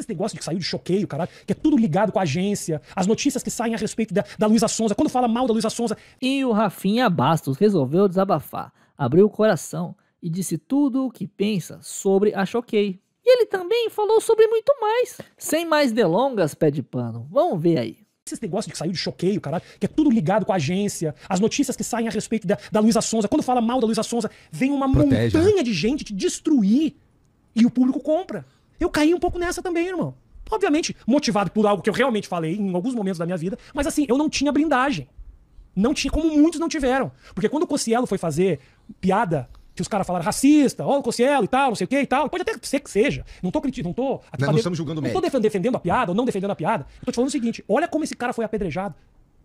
esse negócio que saiu de choqueio, caralho, que é tudo ligado com a agência, as notícias que saem a respeito da, da Luísa Sonza, quando fala mal da Luísa Sonza. E o Rafinha Bastos resolveu desabafar, abriu o coração e disse tudo o que pensa sobre a Choquei. E ele também falou sobre muito mais. Sem mais delongas, pé de pano. Vamos ver aí. Esse negócio que saiu de choqueio, caralho, que é tudo ligado com a agência, as notícias que saem a respeito da, da Luísa Sonza, quando fala mal da Luísa Sonza, vem uma Protege, né? montanha de gente te destruir e o público compra. Eu caí um pouco nessa também, irmão. Obviamente, motivado por algo que eu realmente falei em alguns momentos da minha vida, mas assim, eu não tinha blindagem. Não tinha, como muitos não tiveram. Porque quando o Cocielo foi fazer piada que os caras falaram racista, ó, o Cocielo e tal, não sei o que e tal. Pode até ser que seja. Não tô criticando, não tô. Nós não estamos julgando Não tô defendendo a piada ou não defendendo a piada. Eu tô te falando o seguinte: olha como esse cara foi apedrejado.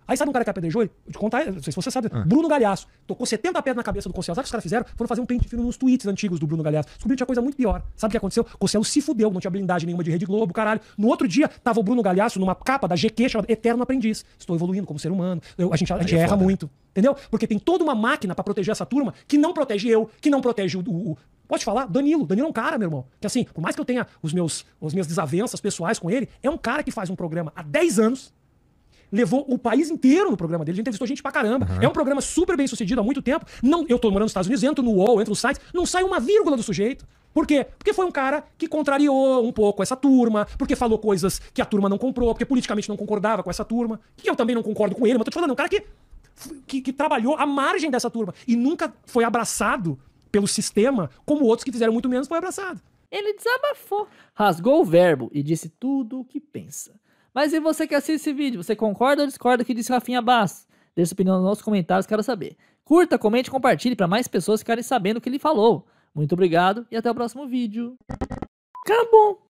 Aí sabe um cara que apedrejou ele? Eu te contar, não sei se você sabe. Ah. Bruno Galhaço. Tocou 70 pedras na cabeça do Cosselo. Sabe o que os caras fizeram? Foram fazer um pente fino nos tweets antigos do Bruno Galhaço. Descobriu que tinha coisa muito pior. Sabe o que aconteceu? O conselho se fudeu, não tinha blindagem nenhuma de Rede Globo, caralho. No outro dia, tava o Bruno Galhaço numa capa da GQ chamada Eterno Aprendiz. Estou evoluindo como ser humano. Eu, a gente, a gente é erra foda. muito. Entendeu? Porque tem toda uma máquina para proteger essa turma que não protege eu, que não protege o, o, o falar? Danilo. Danilo é um cara, meu irmão. Que assim, por mais que eu tenha os meus, as minhas desavenças pessoais com ele, é um cara que faz um programa há 10 anos levou o país inteiro no programa dele. Ele entrevistou gente pra caramba. Uhum. É um programa super bem sucedido há muito tempo. Não, eu tô morando nos Estados Unidos, entro no UOL, entro no site, não sai uma vírgula do sujeito. Por quê? Porque foi um cara que contrariou um pouco essa turma, porque falou coisas que a turma não comprou, porque politicamente não concordava com essa turma, que eu também não concordo com ele, mas tô te falando, é um cara que, que, que trabalhou à margem dessa turma e nunca foi abraçado pelo sistema como outros que fizeram muito menos foi abraçado. Ele desabafou. Rasgou o verbo e disse tudo o que pensa. Mas e você que assiste esse vídeo, você concorda ou discorda o que disse Rafinha Bass? Deixe sua opinião nos nossos comentários, quero saber. Curta, comente e compartilhe para mais pessoas ficarem sabendo o que ele falou. Muito obrigado e até o próximo vídeo. Acabou!